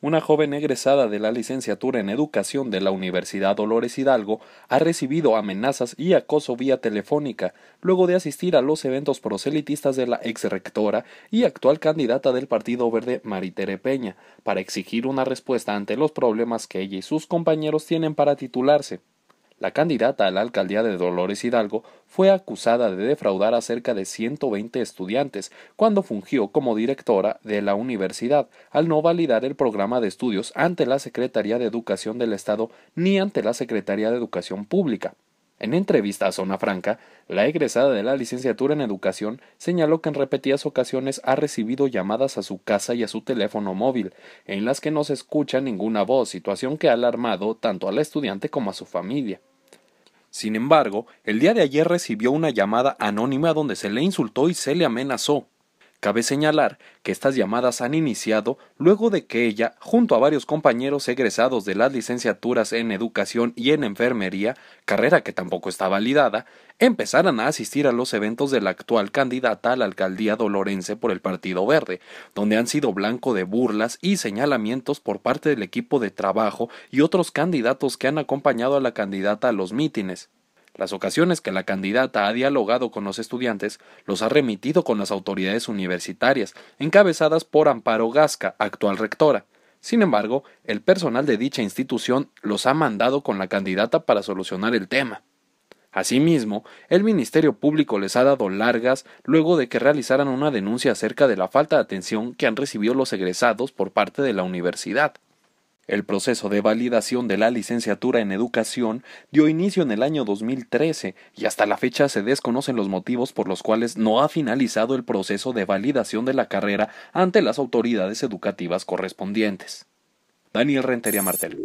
Una joven egresada de la licenciatura en Educación de la Universidad Dolores Hidalgo ha recibido amenazas y acoso vía telefónica luego de asistir a los eventos proselitistas de la exrectora y actual candidata del Partido Verde Maritere Peña para exigir una respuesta ante los problemas que ella y sus compañeros tienen para titularse. La candidata a la alcaldía de Dolores Hidalgo fue acusada de defraudar a cerca de 120 estudiantes cuando fungió como directora de la universidad, al no validar el programa de estudios ante la Secretaría de Educación del Estado ni ante la Secretaría de Educación Pública. En entrevista a Zona Franca, la egresada de la licenciatura en educación señaló que en repetidas ocasiones ha recibido llamadas a su casa y a su teléfono móvil, en las que no se escucha ninguna voz, situación que ha alarmado tanto a la estudiante como a su familia. Sin embargo, el día de ayer recibió una llamada anónima donde se le insultó y se le amenazó. Cabe señalar que estas llamadas han iniciado luego de que ella, junto a varios compañeros egresados de las licenciaturas en educación y en enfermería, carrera que tampoco está validada, empezaran a asistir a los eventos de la actual candidata a la alcaldía dolorense por el Partido Verde, donde han sido blanco de burlas y señalamientos por parte del equipo de trabajo y otros candidatos que han acompañado a la candidata a los mítines. Las ocasiones que la candidata ha dialogado con los estudiantes los ha remitido con las autoridades universitarias, encabezadas por Amparo Gasca, actual rectora. Sin embargo, el personal de dicha institución los ha mandado con la candidata para solucionar el tema. Asimismo, el Ministerio Público les ha dado largas luego de que realizaran una denuncia acerca de la falta de atención que han recibido los egresados por parte de la universidad. El proceso de validación de la licenciatura en educación dio inicio en el año 2013 y hasta la fecha se desconocen los motivos por los cuales no ha finalizado el proceso de validación de la carrera ante las autoridades educativas correspondientes. Daniel Rentería Martel.